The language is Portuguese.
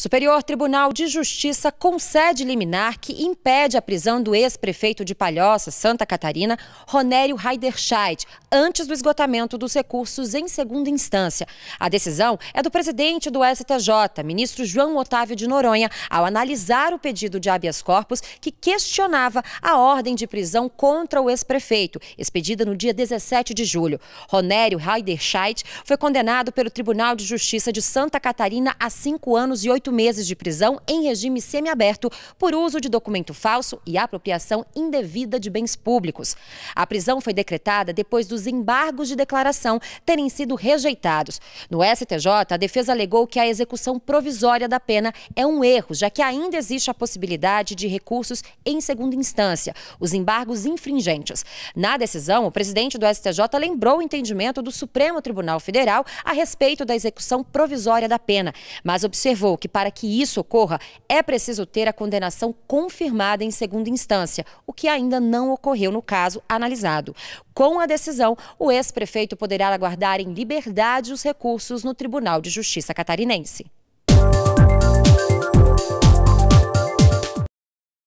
Superior Tribunal de Justiça concede liminar que impede a prisão do ex-prefeito de Palhoça, Santa Catarina, Ronério Heiderscheidt, antes do esgotamento dos recursos em segunda instância. A decisão é do presidente do STJ, ministro João Otávio de Noronha, ao analisar o pedido de habeas corpus que questionava a ordem de prisão contra o ex-prefeito, expedida no dia 17 de julho. Ronério Heiderscheidt foi condenado pelo Tribunal de Justiça de Santa Catarina a cinco anos e oito oito meses de prisão em regime semiaberto por uso de documento falso e apropriação indevida de bens públicos. A prisão foi decretada depois dos embargos de declaração terem sido rejeitados. No STJ, a defesa alegou que a execução provisória da pena é um erro, já que ainda existe a possibilidade de recursos em segunda instância, os embargos infringentes. Na decisão, o presidente do STJ lembrou o entendimento do Supremo Tribunal Federal a respeito da execução provisória da pena, mas observou que, para para que isso ocorra, é preciso ter a condenação confirmada em segunda instância, o que ainda não ocorreu no caso analisado. Com a decisão, o ex-prefeito poderá aguardar em liberdade os recursos no Tribunal de Justiça catarinense.